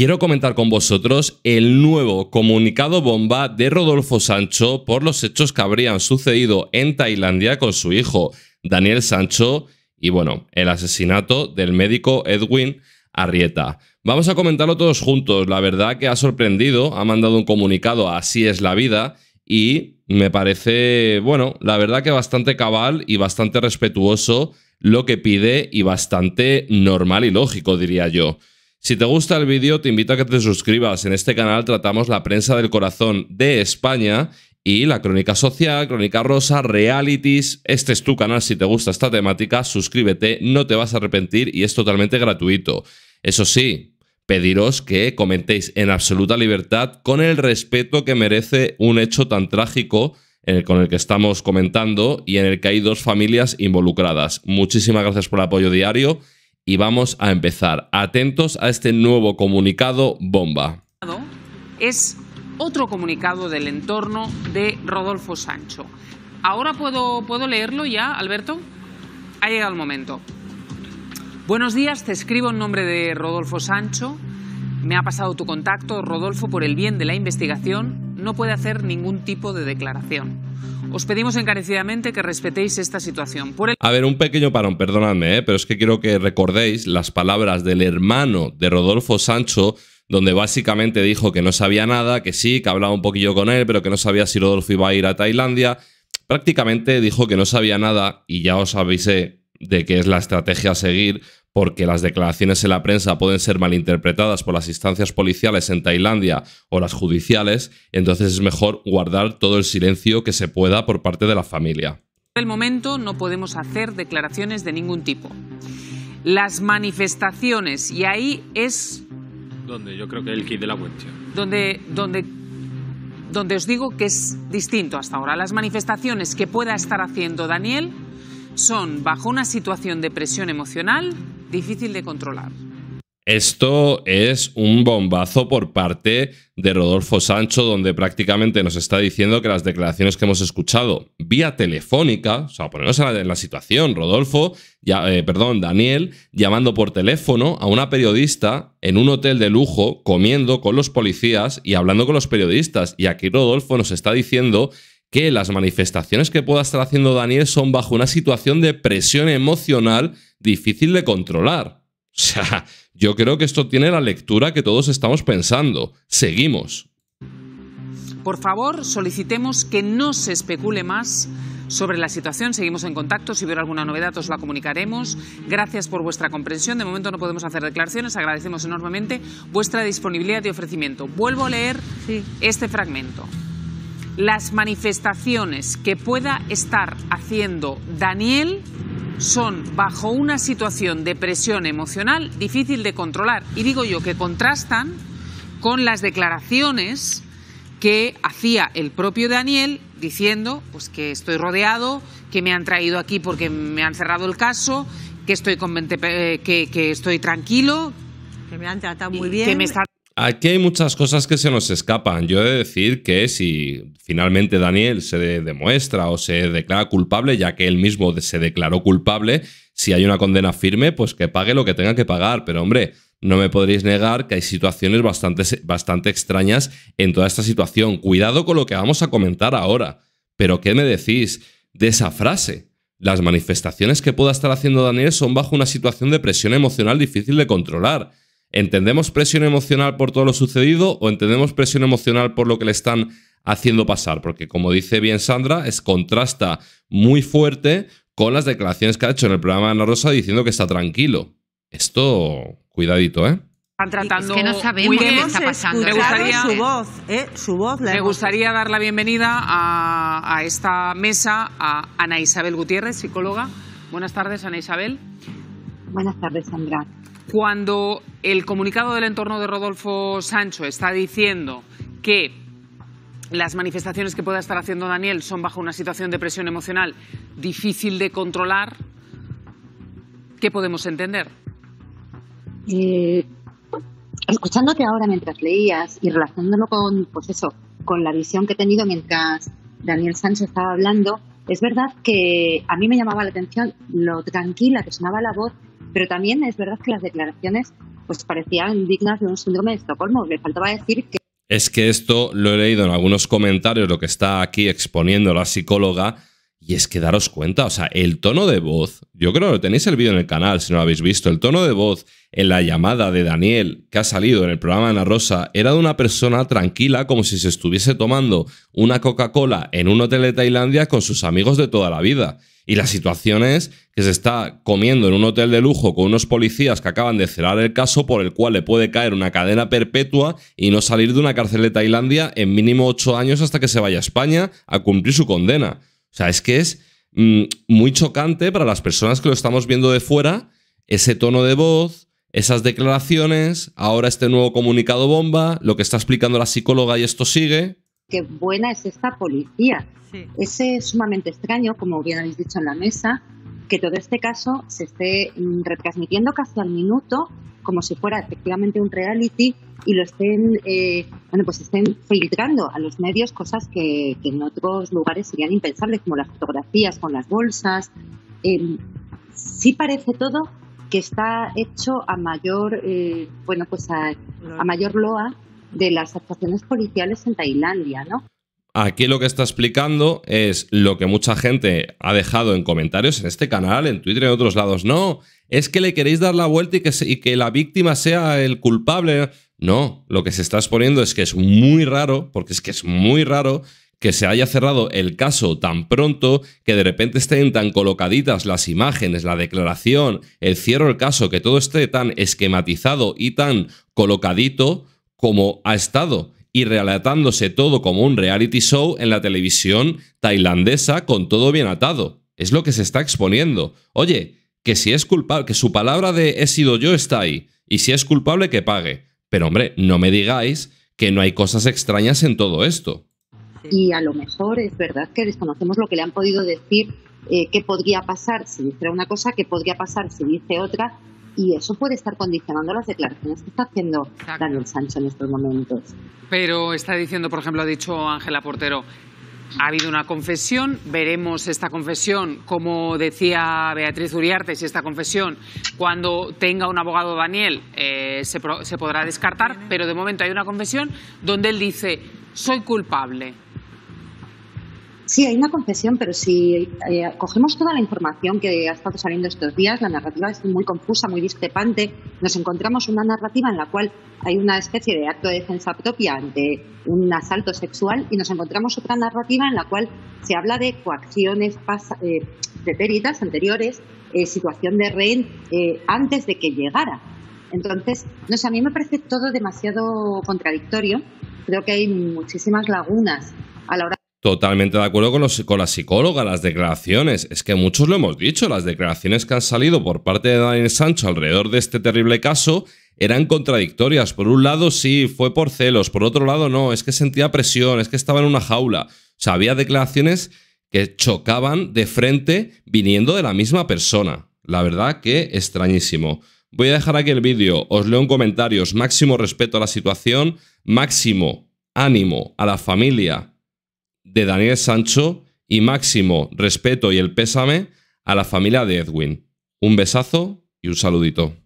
quiero comentar con vosotros el nuevo comunicado bomba de Rodolfo Sancho por los hechos que habrían sucedido en Tailandia con su hijo Daniel Sancho y bueno, el asesinato del médico Edwin Arrieta. Vamos a comentarlo todos juntos, la verdad que ha sorprendido, ha mandado un comunicado Así es la vida y me parece, bueno, la verdad que bastante cabal y bastante respetuoso lo que pide y bastante normal y lógico, diría yo. Si te gusta el vídeo, te invito a que te suscribas. En este canal tratamos la prensa del corazón de España y la crónica social, crónica rosa, realities. Este es tu canal si te gusta esta temática, suscríbete, no te vas a arrepentir y es totalmente gratuito. Eso sí, pediros que comentéis en absoluta libertad con el respeto que merece un hecho tan trágico con el que estamos comentando y en el que hay dos familias involucradas. Muchísimas gracias por el apoyo diario y vamos a empezar. Atentos a este nuevo comunicado bomba. Es otro comunicado del entorno de Rodolfo Sancho. Ahora puedo, puedo leerlo ya, Alberto. Ha llegado el momento. Buenos días, te escribo en nombre de Rodolfo Sancho. Me ha pasado tu contacto, Rodolfo, por el bien de la investigación, no puede hacer ningún tipo de declaración. Os pedimos encarecidamente que respetéis esta situación. A ver, un pequeño parón, perdonadme, ¿eh? pero es que quiero que recordéis las palabras del hermano de Rodolfo Sancho donde básicamente dijo que no sabía nada, que sí, que hablaba un poquillo con él, pero que no sabía si Rodolfo iba a ir a Tailandia. Prácticamente dijo que no sabía nada y ya os avisé de qué es la estrategia a seguir porque las declaraciones en la prensa pueden ser malinterpretadas por las instancias policiales en Tailandia o las judiciales, entonces es mejor guardar todo el silencio que se pueda por parte de la familia. Por el momento no podemos hacer declaraciones de ningún tipo. Las manifestaciones, y ahí es... Donde yo creo que es el kit de la cuestión. Donde, donde donde os digo que es distinto hasta ahora. Las manifestaciones que pueda estar haciendo Daniel son bajo una situación de presión emocional, difícil de controlar. Esto es un bombazo por parte de Rodolfo Sancho, donde prácticamente nos está diciendo que las declaraciones que hemos escuchado vía telefónica, o sea, ponernos en la, situación, Rodolfo, ya, eh, perdón, Daniel, llamando por teléfono a una periodista en un hotel de lujo, comiendo con los policías y hablando con los periodistas. Y aquí Rodolfo nos está diciendo que las manifestaciones que pueda estar haciendo Daniel son bajo una situación de presión emocional difícil de controlar. O sea, yo creo que esto tiene la lectura que todos estamos pensando. Seguimos. Por favor, solicitemos que no se especule más sobre la situación. Seguimos en contacto. Si hubiera alguna novedad, os la comunicaremos. Gracias por vuestra comprensión. De momento no podemos hacer declaraciones. Agradecemos enormemente vuestra disponibilidad y ofrecimiento. Vuelvo a leer este fragmento. Las manifestaciones que pueda estar haciendo Daniel son bajo una situación de presión emocional difícil de controlar. Y digo yo que contrastan con las declaraciones que hacía el propio Daniel diciendo pues, que estoy rodeado, que me han traído aquí porque me han cerrado el caso, que estoy, con eh, que, estoy tranquilo. Que me han tratado muy bien. Aquí hay muchas cosas que se nos escapan. Yo he de decir que si finalmente Daniel se demuestra o se declara culpable, ya que él mismo se declaró culpable, si hay una condena firme, pues que pague lo que tenga que pagar. Pero hombre, no me podréis negar que hay situaciones bastante extrañas en toda esta situación. Cuidado con lo que vamos a comentar ahora. Pero ¿qué me decís de esa frase? Las manifestaciones que pueda estar haciendo Daniel son bajo una situación de presión emocional difícil de controlar. ¿Entendemos presión emocional por todo lo sucedido o entendemos presión emocional por lo que le están haciendo pasar? Porque como dice bien Sandra, es contrasta muy fuerte con las declaraciones que ha hecho en el programa de Ana Rosa diciendo que está tranquilo. Esto, cuidadito, ¿eh? Están tratando. Es que no sabemos qué está pasando. Me gustaría, su voz, ¿eh? me gustaría dar la bienvenida a esta mesa a Ana Isabel Gutiérrez, psicóloga. Buenas tardes, Ana Isabel. Buenas tardes, Sandra. Cuando el comunicado del entorno de Rodolfo Sancho está diciendo que las manifestaciones que pueda estar haciendo Daniel son bajo una situación de presión emocional difícil de controlar, ¿qué podemos entender? Eh, escuchándote ahora mientras leías y relacionándolo con, pues eso, con la visión que he tenido mientras Daniel Sancho estaba hablando, es verdad que a mí me llamaba la atención lo tranquila que sonaba la voz pero también es verdad que las declaraciones pues parecían dignas de un síndrome de Estocolmo. Le faltaba decir que... Es que esto lo he leído en algunos comentarios, lo que está aquí exponiendo la psicóloga, y es que daros cuenta, o sea, el tono de voz, yo creo que lo tenéis el vídeo en el canal si no lo habéis visto, el tono de voz en la llamada de Daniel que ha salido en el programa de Ana Rosa era de una persona tranquila como si se estuviese tomando una Coca-Cola en un hotel de Tailandia con sus amigos de toda la vida y la situación es que se está comiendo en un hotel de lujo con unos policías que acaban de cerrar el caso por el cual le puede caer una cadena perpetua y no salir de una cárcel de Tailandia en mínimo ocho años hasta que se vaya a España a cumplir su condena. O sea, es que es mm, muy chocante para las personas que lo estamos viendo de fuera ese tono de voz, esas declaraciones, ahora este nuevo comunicado bomba, lo que está explicando la psicóloga y esto sigue qué buena es esta policía. Es sumamente extraño, como bien dicho en la mesa, que todo este caso se esté mm, retransmitiendo casi al minuto, como si fuera efectivamente un reality, y lo estén, eh, bueno, pues estén filtrando a los medios cosas que, en otros lugares serían impensables, como las fotografías con las bolsas. Em, sí parece todo que está hecho a mayor, eh, bueno, pues a mayor loa de las actuaciones policiales en Tailandia, ¿no? Aquí lo que está explicando es lo que mucha gente ha dejado en comentarios en este canal, en Twitter y en otros lados. No, es que le queréis dar la vuelta y que, que la víctima sea el culpable. No, lo que se está exponiendo es que es muy raro, porque es que es muy raro que se haya cerrado el caso tan pronto, que de repente estén tan colocaditas las imágenes, la declaración, el cierre del caso, que todo esté tan esquematizado y tan colocadito, como ha estado y relatándose todo como un reality show en la televisión tailandesa con todo bien atado. Es lo que se está exponiendo. Oye, que si es culpable, que su palabra de he sido yo está ahí, y si es culpable que pague. Pero hombre, no me digáis que no hay cosas extrañas en todo esto. Y a lo mejor es verdad que desconocemos lo que le han podido decir, eh, qué podría pasar si dice una cosa, qué podría pasar si dice otra, y eso puede estar condicionando las declaraciones que está haciendo Daniel Sancho en estos momentos. Pero está diciendo, por ejemplo, ha dicho Ángela Portero, ha habido una confesión, veremos esta confesión, como decía Beatriz Uriarte, si esta confesión, cuando tenga un abogado Daniel, eh, se, se podrá descartar, pero de momento hay una confesión donde él dice, soy culpable Sí, hay una confesión, pero si eh, cogemos toda la información que ha estado saliendo estos días, la narrativa es muy confusa, muy discrepante. Nos encontramos una narrativa en la cual hay una especie de acto de defensa propia ante un asalto sexual y nos encontramos otra narrativa en la cual se habla de coacciones eh, pretéritas anteriores, eh, situación de rehén eh, antes de que llegara. Entonces, no sé, a mí me parece todo demasiado contradictorio. Creo que hay muchísimas lagunas a la hora Totalmente de acuerdo con, los, con la psicóloga, las declaraciones. Es que muchos lo hemos dicho, las declaraciones que han salido por parte de Daniel Sancho alrededor de este terrible caso eran contradictorias. Por un lado, sí, fue por celos. Por otro lado, no, es que sentía presión, es que estaba en una jaula. O sea, había declaraciones que chocaban de frente viniendo de la misma persona. La verdad que extrañísimo. Voy a dejar aquí el vídeo, os leo en comentarios. Máximo respeto a la situación, máximo ánimo a la familia de Daniel Sancho y máximo respeto y el pésame a la familia de Edwin. Un besazo y un saludito.